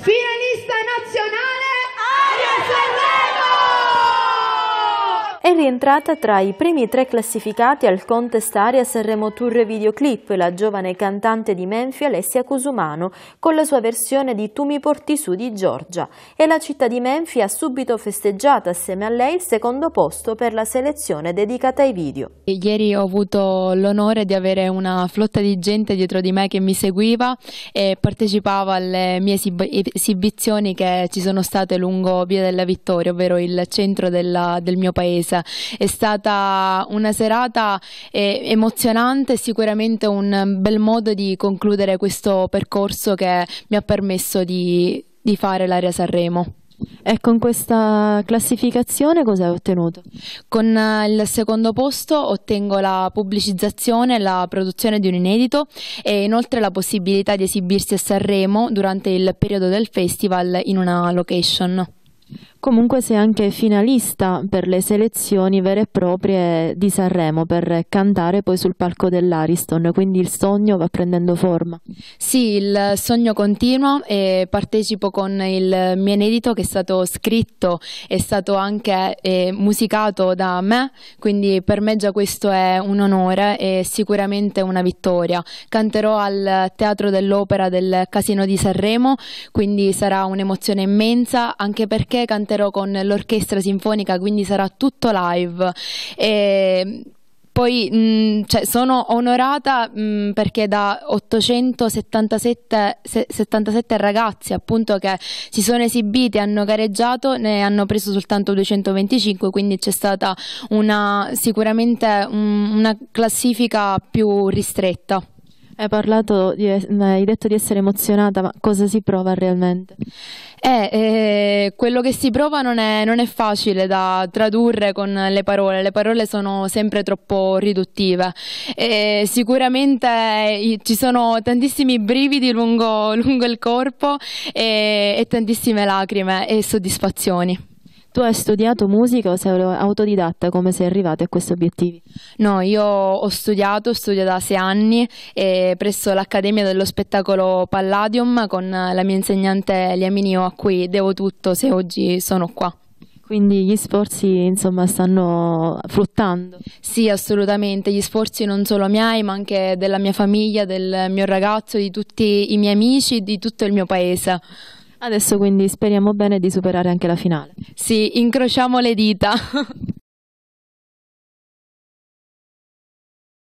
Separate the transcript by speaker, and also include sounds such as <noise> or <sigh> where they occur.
Speaker 1: Finalista nazionale Aria Ferrari!
Speaker 2: è rientrata tra i primi tre classificati al contest Aria Sanremo Tour Videoclip la giovane cantante di Menfi Alessia Cusumano con la sua versione di Tu mi porti su di Giorgia e la città di Menfi ha subito festeggiato assieme a lei il secondo posto per la selezione dedicata ai video.
Speaker 1: Ieri ho avuto l'onore di avere una flotta di gente dietro di me che mi seguiva e partecipava alle mie esibizioni che ci sono state lungo Via della Vittoria, ovvero il centro della, del mio paese. È stata una serata eh, emozionante e sicuramente un bel modo di concludere questo percorso che mi ha permesso di, di fare l'area Sanremo. E con questa classificazione cosa hai ottenuto? Con eh, il secondo posto ottengo la pubblicizzazione, la produzione di un inedito e inoltre la possibilità di esibirsi a Sanremo durante il periodo del festival in una location.
Speaker 2: Comunque sei anche finalista per le selezioni vere e proprie di Sanremo per cantare poi sul palco dell'Ariston, quindi il sogno va prendendo forma.
Speaker 1: Sì, il sogno continua e partecipo con il mio inedito che è stato scritto, e stato anche eh, musicato da me, quindi per me già questo è un onore e sicuramente una vittoria. Canterò al Teatro dell'Opera del Casino di Sanremo, quindi sarà un'emozione immensa anche perché canterò Antero con l'orchestra sinfonica, quindi sarà tutto live. E poi mh, mm, cioè, sono onorata mh, mm, perché da 877 se, ragazzi appunto che si sono esibiti, hanno gareggiato, ne hanno preso soltanto 225, quindi c'è stata una, sicuramente un, mm, una classifica più ristretta. Hai parlato, di, hai detto di essere emozionata, ma cosa si prova
Speaker 2: realmente?
Speaker 1: Eh, eh, quello che si prova non è, non è, facile da tradurre con le parole, le parole sono sempre troppo riduttive. Eh, sicuramente ci sono tantissimi brividi lungo, <laughs> lungo il corpo e, eh, e tantissime lacrime e soddisfazioni. Tu hai studiato musica o
Speaker 2: sei autodidatta? Come sei arrivata a questi obiettivi?
Speaker 1: No, io ho studiato, ho da sei anni eh, presso l'Accademia dello Spettacolo Palladium con la mia insegnante Liaminio a cui devo tutto se oggi sono qua. Quindi gli sforzi insomma stanno fruttando? Sì, assolutamente, gli sforzi non solo miei ma anche della mia famiglia, del mio ragazzo, di tutti i miei amici, di tutto il mio paese.
Speaker 2: Adesso quindi speriamo bene di superare anche la finale. Sì, incrociamo le dita. <laughs>